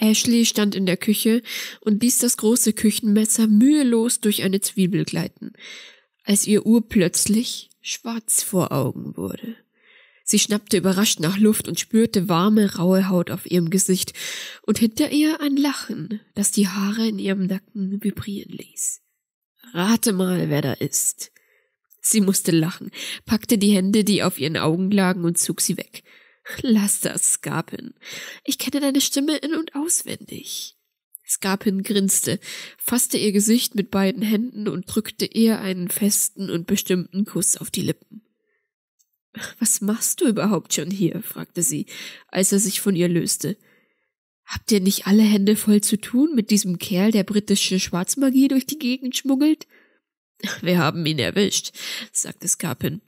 Ashley stand in der Küche und ließ das große Küchenmesser mühelos durch eine Zwiebel gleiten, als ihr urplötzlich schwarz vor Augen wurde. Sie schnappte überrascht nach Luft und spürte warme, raue Haut auf ihrem Gesicht und hinter ihr ein Lachen, das die Haare in ihrem Nacken vibrieren ließ. Rate mal, wer da ist. Sie musste lachen, packte die Hände, die auf ihren Augen lagen, und zog sie weg. Lass das, Scarpin. Ich kenne deine Stimme in und auswendig. Scarpin grinste, fasste ihr Gesicht mit beiden Händen und drückte ihr einen festen und bestimmten Kuss auf die Lippen. Was machst du überhaupt schon hier? fragte sie, als er sich von ihr löste. Habt ihr nicht alle Hände voll zu tun mit diesem Kerl, der britische Schwarzmagie durch die Gegend schmuggelt? Wir haben ihn erwischt, sagte Scarpin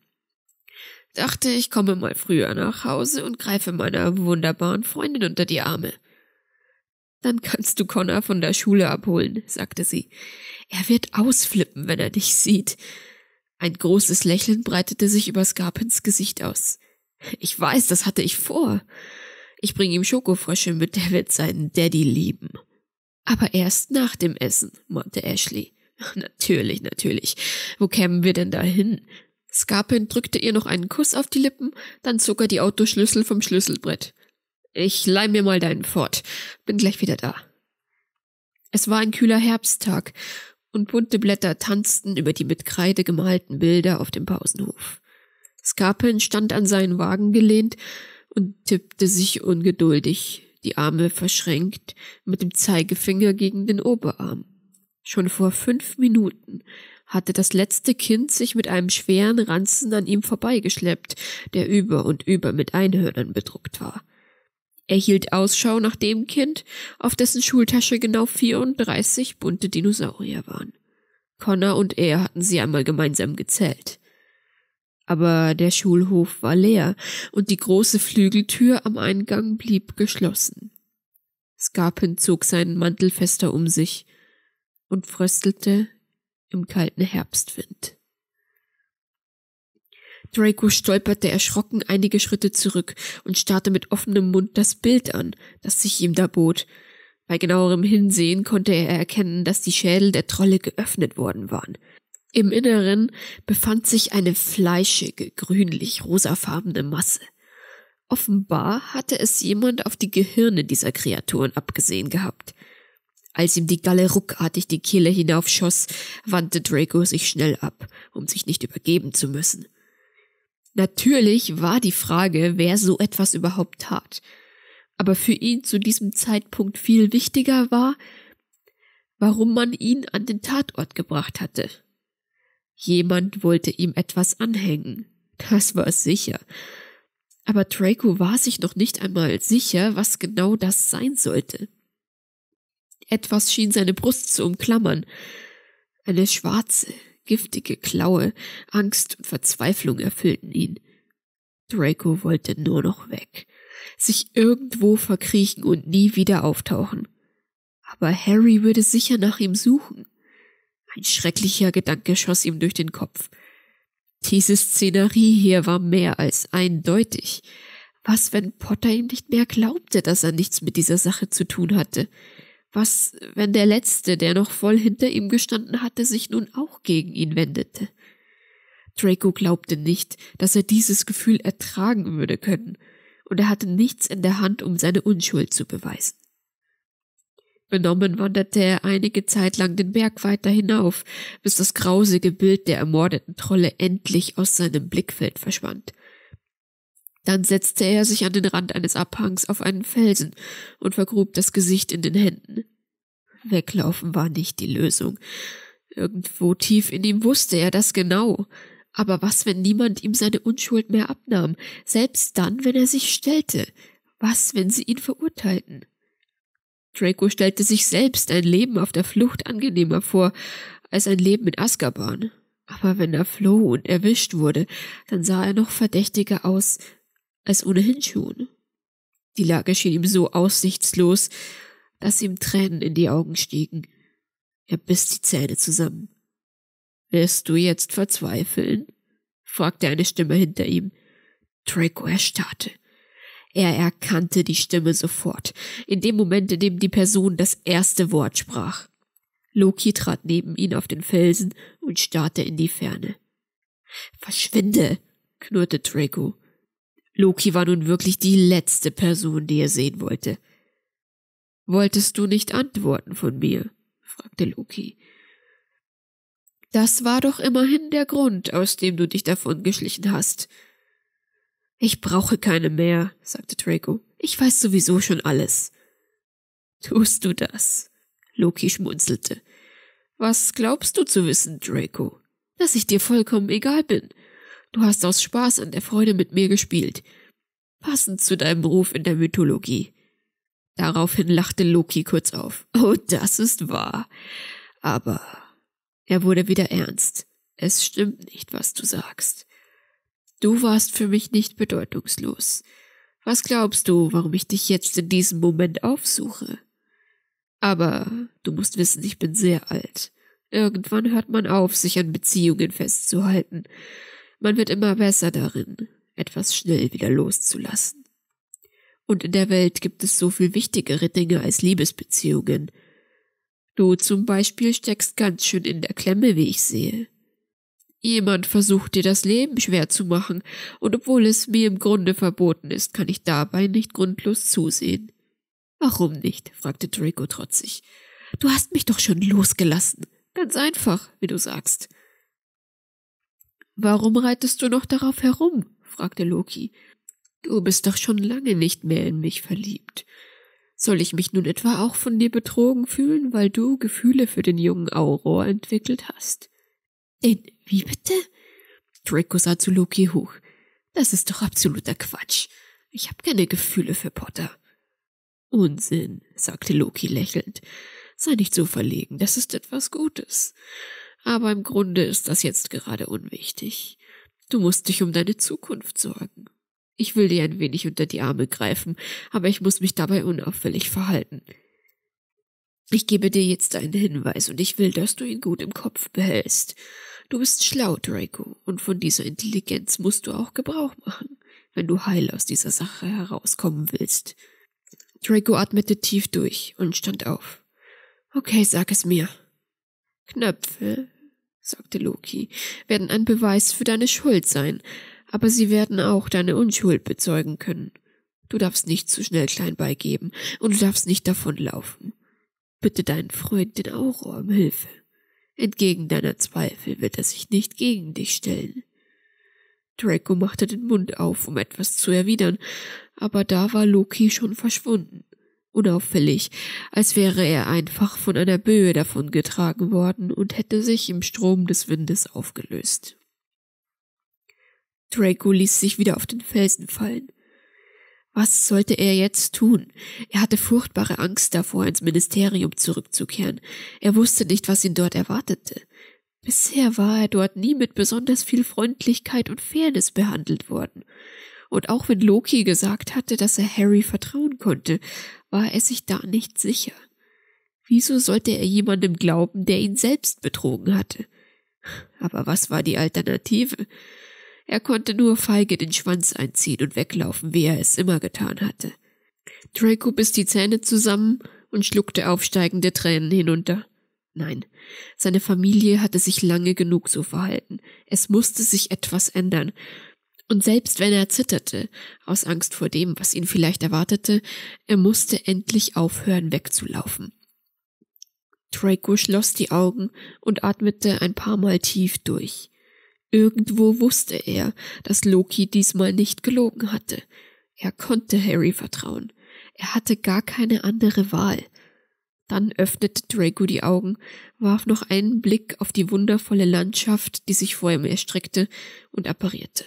dachte, ich komme mal früher nach Hause und greife meiner wunderbaren Freundin unter die Arme. Dann kannst du Connor von der Schule abholen, sagte sie. Er wird ausflippen, wenn er dich sieht. Ein großes Lächeln breitete sich über Scarpins Gesicht aus. Ich weiß, das hatte ich vor. Ich bringe ihm Schokofrösche mit, der wird seinen Daddy lieben. Aber erst nach dem Essen, mahnte Ashley. Natürlich, natürlich. Wo kämen wir denn dahin? Scarpin drückte ihr noch einen Kuss auf die Lippen, dann zog er die Autoschlüssel vom Schlüsselbrett. Ich leih mir mal deinen fort. Bin gleich wieder da. Es war ein kühler Herbsttag und bunte Blätter tanzten über die mit Kreide gemalten Bilder auf dem Pausenhof. Scarpin stand an seinen Wagen gelehnt und tippte sich ungeduldig, die Arme verschränkt, mit dem Zeigefinger gegen den Oberarm. Schon vor fünf Minuten hatte das letzte Kind sich mit einem schweren Ranzen an ihm vorbeigeschleppt, der über und über mit Einhörnern bedruckt war. Er hielt Ausschau nach dem Kind, auf dessen Schultasche genau 34 bunte Dinosaurier waren. Connor und er hatten sie einmal gemeinsam gezählt. Aber der Schulhof war leer und die große Flügeltür am Eingang blieb geschlossen. Scarpin zog seinen Mantel fester um sich und fröstelte im kalten Herbstwind. Draco stolperte erschrocken einige Schritte zurück und starrte mit offenem Mund das Bild an, das sich ihm da bot. Bei genauerem Hinsehen konnte er erkennen, dass die Schädel der Trolle geöffnet worden waren. Im Inneren befand sich eine fleischige, grünlich-rosafarbene Masse. Offenbar hatte es jemand auf die Gehirne dieser Kreaturen abgesehen gehabt. Als ihm die Galle ruckartig die Kehle hinaufschoss, wandte Draco sich schnell ab, um sich nicht übergeben zu müssen. Natürlich war die Frage, wer so etwas überhaupt tat. Aber für ihn zu diesem Zeitpunkt viel wichtiger war, warum man ihn an den Tatort gebracht hatte. Jemand wollte ihm etwas anhängen. Das war sicher. Aber Draco war sich noch nicht einmal sicher, was genau das sein sollte. Etwas schien seine Brust zu umklammern. Eine schwarze, giftige Klaue, Angst und Verzweiflung erfüllten ihn. Draco wollte nur noch weg, sich irgendwo verkriechen und nie wieder auftauchen. Aber Harry würde sicher nach ihm suchen. Ein schrecklicher Gedanke schoss ihm durch den Kopf. Diese Szenerie hier war mehr als eindeutig. Was, wenn Potter ihm nicht mehr glaubte, dass er nichts mit dieser Sache zu tun hatte? Was, wenn der Letzte, der noch voll hinter ihm gestanden hatte, sich nun auch gegen ihn wendete? Draco glaubte nicht, dass er dieses Gefühl ertragen würde können, und er hatte nichts in der Hand, um seine Unschuld zu beweisen. Benommen wanderte er einige Zeit lang den Berg weiter hinauf, bis das grausige Bild der ermordeten Trolle endlich aus seinem Blickfeld verschwand. Dann setzte er sich an den Rand eines Abhangs auf einen Felsen und vergrub das Gesicht in den Händen. Weglaufen war nicht die Lösung. Irgendwo tief in ihm wusste er das genau. Aber was, wenn niemand ihm seine Unschuld mehr abnahm, selbst dann, wenn er sich stellte? Was, wenn sie ihn verurteilten? Draco stellte sich selbst ein Leben auf der Flucht angenehmer vor als ein Leben in Azkaban. Aber wenn er floh und erwischt wurde, dann sah er noch verdächtiger aus als ohnehin schon. Die Lage schien ihm so aussichtslos, dass ihm Tränen in die Augen stiegen. Er biss die Zähne zusammen. Wirst du jetzt verzweifeln? fragte eine Stimme hinter ihm. Draco erstarrte. Er erkannte die Stimme sofort, in dem Moment, in dem die Person das erste Wort sprach. Loki trat neben ihn auf den Felsen und starrte in die Ferne. Verschwinde, knurrte Draco. Loki war nun wirklich die letzte Person, die er sehen wollte. Wolltest du nicht antworten von mir? fragte Loki. Das war doch immerhin der Grund, aus dem du dich davon geschlichen hast. Ich brauche keine mehr, sagte Draco. Ich weiß sowieso schon alles. Tust du das? Loki schmunzelte. Was glaubst du zu wissen, Draco? Dass ich dir vollkommen egal bin. Du hast aus Spaß und der Freude mit mir gespielt. Passend zu deinem Beruf in der Mythologie. Daraufhin lachte Loki kurz auf. Oh, das ist wahr. Aber er wurde wieder ernst. Es stimmt nicht, was du sagst. Du warst für mich nicht bedeutungslos. Was glaubst du, warum ich dich jetzt in diesem Moment aufsuche? Aber du musst wissen, ich bin sehr alt. Irgendwann hört man auf, sich an Beziehungen festzuhalten. Man wird immer besser darin, etwas schnell wieder loszulassen. Und in der Welt gibt es so viel wichtigere Dinge als Liebesbeziehungen. Du zum Beispiel steckst ganz schön in der Klemme, wie ich sehe. Jemand versucht dir das Leben schwer zu machen, und obwohl es mir im Grunde verboten ist, kann ich dabei nicht grundlos zusehen. Warum nicht? fragte Draco trotzig. Du hast mich doch schon losgelassen. Ganz einfach, wie du sagst. Warum reitest du noch darauf herum? fragte Loki. Du bist doch schon lange nicht mehr in mich verliebt. Soll ich mich nun etwa auch von dir betrogen fühlen, weil du Gefühle für den jungen Auror entwickelt hast? Den wie bitte? Draco sah zu Loki hoch. Das ist doch absoluter Quatsch. Ich habe keine Gefühle für Potter. Unsinn, sagte Loki lächelnd. Sei nicht so verlegen, das ist etwas Gutes aber im Grunde ist das jetzt gerade unwichtig. Du musst dich um deine Zukunft sorgen. Ich will dir ein wenig unter die Arme greifen, aber ich muss mich dabei unauffällig verhalten. Ich gebe dir jetzt einen Hinweis und ich will, dass du ihn gut im Kopf behältst. Du bist schlau, Draco, und von dieser Intelligenz musst du auch Gebrauch machen, wenn du heil aus dieser Sache herauskommen willst. Draco atmete tief durch und stand auf. Okay, sag es mir. Knöpfe, sagte Loki, werden ein Beweis für deine Schuld sein, aber sie werden auch deine Unschuld bezeugen können. Du darfst nicht zu schnell klein beigeben und du darfst nicht davonlaufen. Bitte deinen Freund den Auror um Hilfe. Entgegen deiner Zweifel wird er sich nicht gegen dich stellen. Draco machte den Mund auf, um etwas zu erwidern, aber da war Loki schon verschwunden unauffällig, als wäre er einfach von einer Böe davongetragen worden und hätte sich im Strom des Windes aufgelöst. Draco ließ sich wieder auf den Felsen fallen. Was sollte er jetzt tun? Er hatte furchtbare Angst davor, ins Ministerium zurückzukehren. Er wusste nicht, was ihn dort erwartete. Bisher war er dort nie mit besonders viel Freundlichkeit und Fairness behandelt worden. Und auch wenn Loki gesagt hatte, dass er Harry vertrauen konnte, war er sich da nicht sicher. Wieso sollte er jemandem glauben, der ihn selbst betrogen hatte? Aber was war die Alternative? Er konnte nur feige den Schwanz einziehen und weglaufen, wie er es immer getan hatte. Draco biss die Zähne zusammen und schluckte aufsteigende Tränen hinunter. Nein, seine Familie hatte sich lange genug so verhalten. Es musste sich etwas ändern. Und selbst wenn er zitterte, aus Angst vor dem, was ihn vielleicht erwartete, er musste endlich aufhören wegzulaufen. Draco schloss die Augen und atmete ein paar Mal tief durch. Irgendwo wusste er, dass Loki diesmal nicht gelogen hatte. Er konnte Harry vertrauen. Er hatte gar keine andere Wahl. Dann öffnete Draco die Augen, warf noch einen Blick auf die wundervolle Landschaft, die sich vor ihm erstreckte, und apparierte.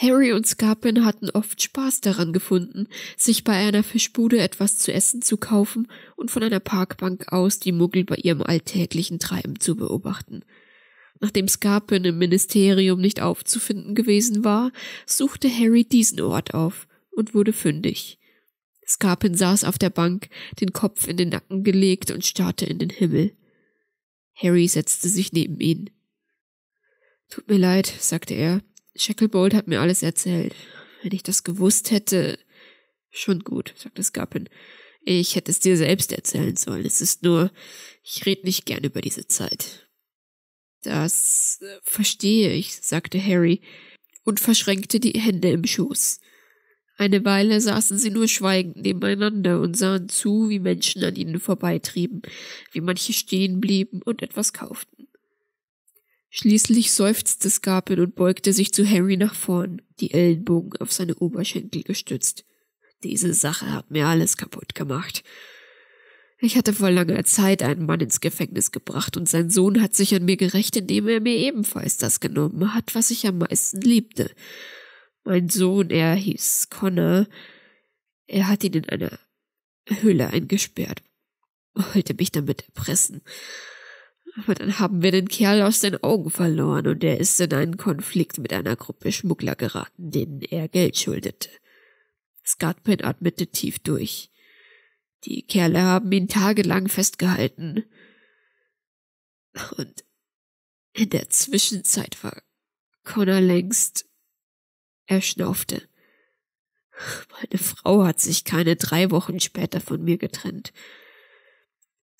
Harry und Scarpin hatten oft Spaß daran gefunden, sich bei einer Fischbude etwas zu essen zu kaufen und von einer Parkbank aus die Muggel bei ihrem alltäglichen Treiben zu beobachten. Nachdem Scarpin im Ministerium nicht aufzufinden gewesen war, suchte Harry diesen Ort auf und wurde fündig. Scarpin saß auf der Bank, den Kopf in den Nacken gelegt und starrte in den Himmel. Harry setzte sich neben ihn. Tut mir leid, sagte er, Shacklebolt hat mir alles erzählt. Wenn ich das gewusst hätte. Schon gut, sagte Scarpin. Ich hätte es dir selbst erzählen sollen. Es ist nur, ich rede nicht gern über diese Zeit. Das äh, verstehe ich, sagte Harry und verschränkte die Hände im Schoß. Eine Weile saßen sie nur schweigend nebeneinander und sahen zu, wie Menschen an ihnen vorbeitrieben, wie manche stehen blieben und etwas kauften. Schließlich seufzte Scarpin und beugte sich zu Harry nach vorn, die Ellenbogen auf seine Oberschenkel gestützt. Diese Sache hat mir alles kaputt gemacht. Ich hatte vor langer Zeit einen Mann ins Gefängnis gebracht und sein Sohn hat sich an mir gerecht, indem er mir ebenfalls das genommen hat, was ich am meisten liebte. Mein Sohn, er hieß Connor, er hat ihn in einer Höhle eingesperrt, wollte mich damit erpressen. Aber dann haben wir den Kerl aus den Augen verloren und er ist in einen Konflikt mit einer Gruppe Schmuggler geraten, denen er Geld schuldete. Skatpin atmete tief durch. Die Kerle haben ihn tagelang festgehalten. Und in der Zwischenzeit war Connor längst. Er schnaufte. Meine Frau hat sich keine drei Wochen später von mir getrennt.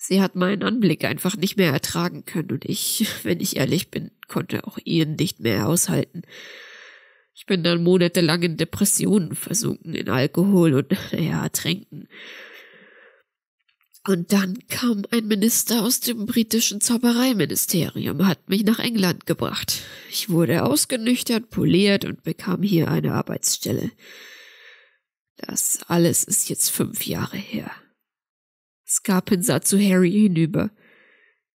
Sie hat meinen Anblick einfach nicht mehr ertragen können und ich, wenn ich ehrlich bin, konnte auch ihren nicht mehr aushalten. Ich bin dann monatelang in Depressionen versunken, in Alkohol und, ja, Trinken. Und dann kam ein Minister aus dem britischen Zaubereiministerium, hat mich nach England gebracht. Ich wurde ausgenüchtert, poliert und bekam hier eine Arbeitsstelle. Das alles ist jetzt fünf Jahre her. Scarpin sah zu Harry hinüber.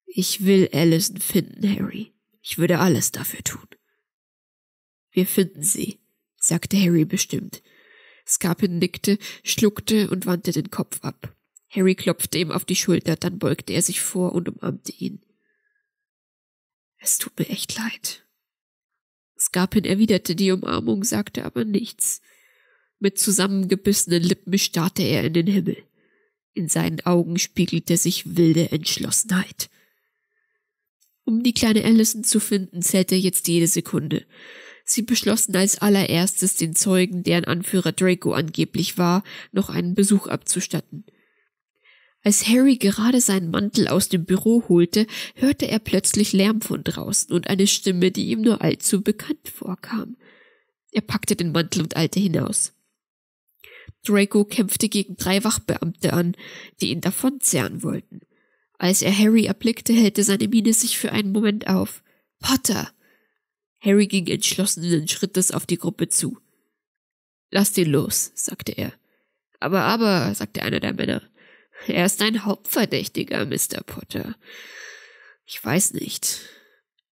Ich will Allison finden, Harry. Ich würde alles dafür tun. Wir finden sie, sagte Harry bestimmt. Scarpin nickte, schluckte und wandte den Kopf ab. Harry klopfte ihm auf die Schulter, dann beugte er sich vor und umarmte ihn. Es tut mir echt leid. Scarpin erwiderte die Umarmung, sagte aber nichts. Mit zusammengebissenen Lippen starrte er in den Himmel. In seinen Augen spiegelte sich wilde Entschlossenheit. Um die kleine Allison zu finden, zählte jetzt jede Sekunde. Sie beschlossen als allererstes, den Zeugen, deren Anführer Draco angeblich war, noch einen Besuch abzustatten. Als Harry gerade seinen Mantel aus dem Büro holte, hörte er plötzlich Lärm von draußen und eine Stimme, die ihm nur allzu bekannt vorkam. Er packte den Mantel und eilte hinaus. Draco kämpfte gegen drei Wachbeamte an, die ihn davonzerren wollten. Als er Harry erblickte, hellte seine Miene sich für einen Moment auf. Potter! Harry ging entschlossenen Schrittes auf die Gruppe zu. Lass ihn los, sagte er. Aber, aber, sagte einer der Männer, er ist ein Hauptverdächtiger, Mr. Potter. Ich weiß nicht.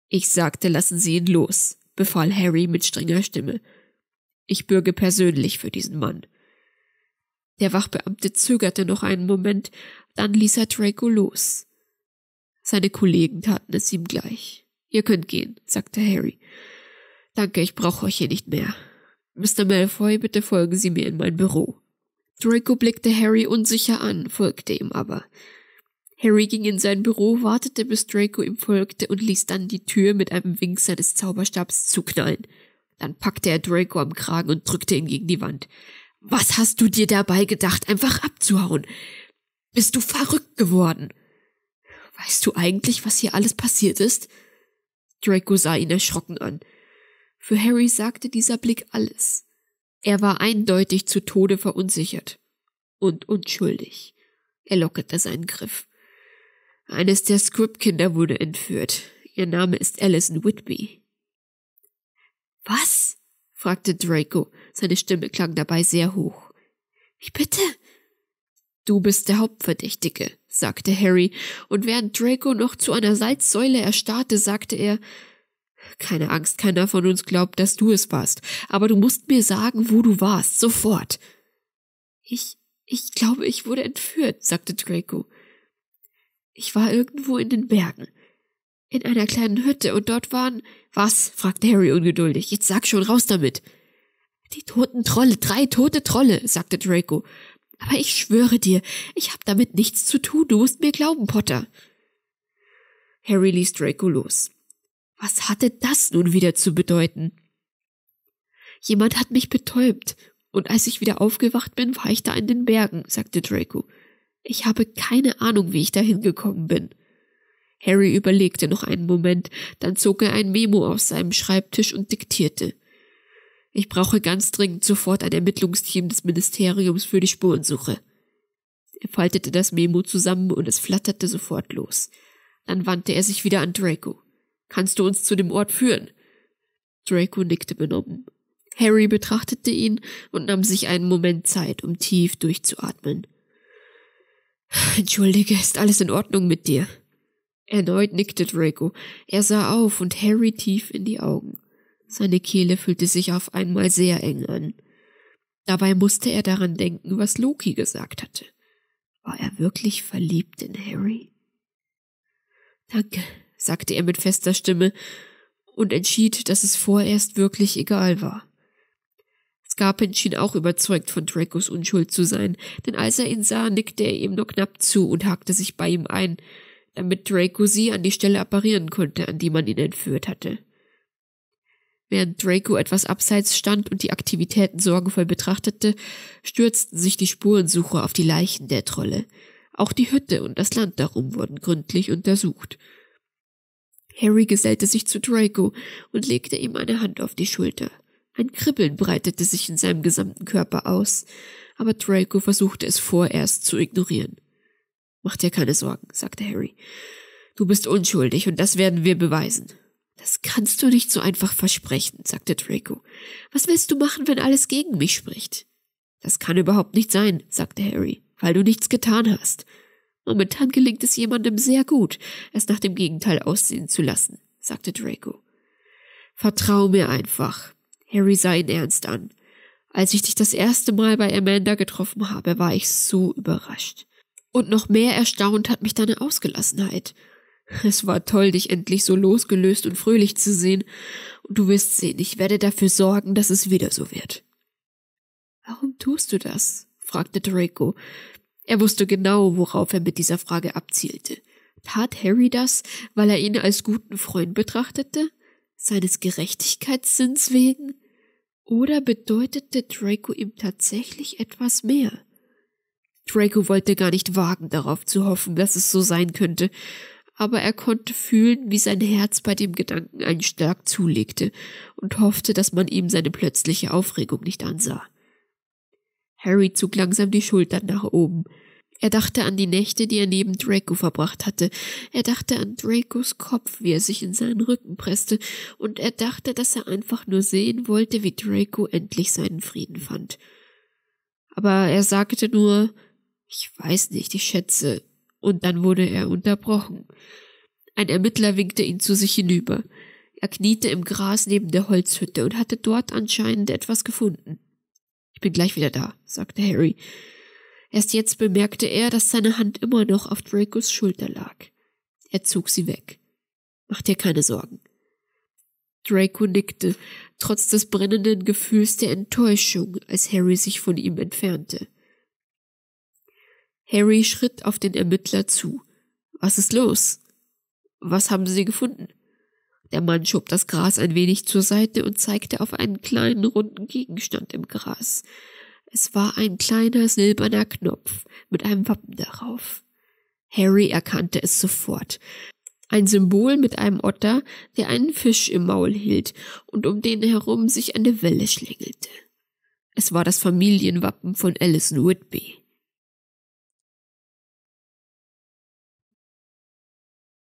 Ich sagte, lassen Sie ihn los, befahl Harry mit strenger Stimme. Ich bürge persönlich für diesen Mann. Der Wachbeamte zögerte noch einen Moment, dann ließ er Draco los. Seine Kollegen taten es ihm gleich. Ihr könnt gehen, sagte Harry. Danke, ich brauche euch hier nicht mehr. Mr. Malfoy, bitte folgen Sie mir in mein Büro. Draco blickte Harry unsicher an, folgte ihm aber. Harry ging in sein Büro, wartete, bis Draco ihm folgte und ließ dann die Tür mit einem Wink seines Zauberstabs zuknallen. Dann packte er Draco am Kragen und drückte ihn gegen die Wand. Was hast du dir dabei gedacht, einfach abzuhauen? Bist du verrückt geworden? Weißt du eigentlich, was hier alles passiert ist? Draco sah ihn erschrocken an. Für Harry sagte dieser Blick alles. Er war eindeutig zu Tode verunsichert und unschuldig. Er lockerte seinen Griff. Eines der Scrip-Kinder wurde entführt. Ihr Name ist Alison Whitby. Was? fragte Draco. Seine Stimme klang dabei sehr hoch. Wie bitte? Du bist der Hauptverdächtige, sagte Harry, und während Draco noch zu einer Salzsäule erstarrte, sagte er Keine Angst, keiner von uns glaubt, dass du es warst, aber du musst mir sagen, wo du warst, sofort. Ich ich glaube, ich wurde entführt, sagte Draco. Ich war irgendwo in den Bergen, in einer kleinen Hütte, und dort waren. Was? fragte Harry ungeduldig. Jetzt sag schon raus damit. Die toten Trolle, drei tote Trolle, sagte Draco. Aber ich schwöre dir, ich hab damit nichts zu tun, du musst mir glauben, Potter. Harry ließ Draco los. Was hatte das nun wieder zu bedeuten? Jemand hat mich betäubt, und als ich wieder aufgewacht bin, war ich da in den Bergen, sagte Draco. Ich habe keine Ahnung, wie ich da hingekommen bin. Harry überlegte noch einen Moment, dann zog er ein Memo aus seinem Schreibtisch und diktierte. Ich brauche ganz dringend sofort ein Ermittlungsteam des Ministeriums für die Spurensuche. Er faltete das Memo zusammen und es flatterte sofort los. Dann wandte er sich wieder an Draco. Kannst du uns zu dem Ort führen? Draco nickte benommen. Harry betrachtete ihn und nahm sich einen Moment Zeit, um tief durchzuatmen. Entschuldige, ist alles in Ordnung mit dir? Erneut nickte Draco. Er sah auf und Harry tief in die Augen. Seine Kehle fühlte sich auf einmal sehr eng an. Dabei musste er daran denken, was Loki gesagt hatte. War er wirklich verliebt in Harry? Danke, sagte er mit fester Stimme und entschied, dass es vorerst wirklich egal war. Scarpin schien auch überzeugt von Dracos Unschuld zu sein, denn als er ihn sah, nickte er ihm nur knapp zu und hakte sich bei ihm ein, damit Draco sie an die Stelle apparieren konnte, an die man ihn entführt hatte. Während Draco etwas abseits stand und die Aktivitäten sorgenvoll betrachtete, stürzten sich die Spurensucher auf die Leichen der Trolle. Auch die Hütte und das Land darum wurden gründlich untersucht. Harry gesellte sich zu Draco und legte ihm eine Hand auf die Schulter. Ein Kribbeln breitete sich in seinem gesamten Körper aus, aber Draco versuchte es vorerst zu ignorieren. Mach dir keine Sorgen, sagte Harry. Du bist unschuldig und das werden wir beweisen. Das kannst du nicht so einfach versprechen, sagte Draco. Was willst du machen, wenn alles gegen mich spricht? Das kann überhaupt nicht sein, sagte Harry, weil du nichts getan hast. Momentan gelingt es jemandem sehr gut, es nach dem Gegenteil aussehen zu lassen, sagte Draco. Vertrau mir einfach. Harry sah ihn ernst an. Als ich dich das erste Mal bei Amanda getroffen habe, war ich so überrascht. Und noch mehr erstaunt hat mich deine Ausgelassenheit. Es war toll, dich endlich so losgelöst und fröhlich zu sehen. Und du wirst sehen, ich werde dafür sorgen, dass es wieder so wird. Warum tust du das? fragte Draco. Er wusste genau, worauf er mit dieser Frage abzielte. Tat Harry das, weil er ihn als guten Freund betrachtete? Seines Gerechtigkeitssinns wegen? Oder bedeutete Draco ihm tatsächlich etwas mehr? Draco wollte gar nicht wagen, darauf zu hoffen, dass es so sein könnte, aber er konnte fühlen, wie sein Herz bei dem Gedanken einen Schlag zulegte und hoffte, dass man ihm seine plötzliche Aufregung nicht ansah. Harry zog langsam die Schultern nach oben. Er dachte an die Nächte, die er neben Draco verbracht hatte. Er dachte an Dracos Kopf, wie er sich in seinen Rücken presste, und er dachte, dass er einfach nur sehen wollte, wie Draco endlich seinen Frieden fand. Aber er sagte nur, ich weiß nicht, ich schätze, und dann wurde er unterbrochen. Ein Ermittler winkte ihn zu sich hinüber. Er kniete im Gras neben der Holzhütte und hatte dort anscheinend etwas gefunden. Ich bin gleich wieder da, sagte Harry. Erst jetzt bemerkte er, dass seine Hand immer noch auf Dracos Schulter lag. Er zog sie weg. Mach dir keine Sorgen. Draco nickte, trotz des brennenden Gefühls der Enttäuschung, als Harry sich von ihm entfernte. Harry schritt auf den Ermittler zu. Was ist los? Was haben Sie gefunden? Der Mann schob das Gras ein wenig zur Seite und zeigte auf einen kleinen runden Gegenstand im Gras. Es war ein kleiner silberner Knopf mit einem Wappen darauf. Harry erkannte es sofort. Ein Symbol mit einem Otter, der einen Fisch im Maul hielt und um den herum sich eine Welle schlängelte. Es war das Familienwappen von Alison Whitby.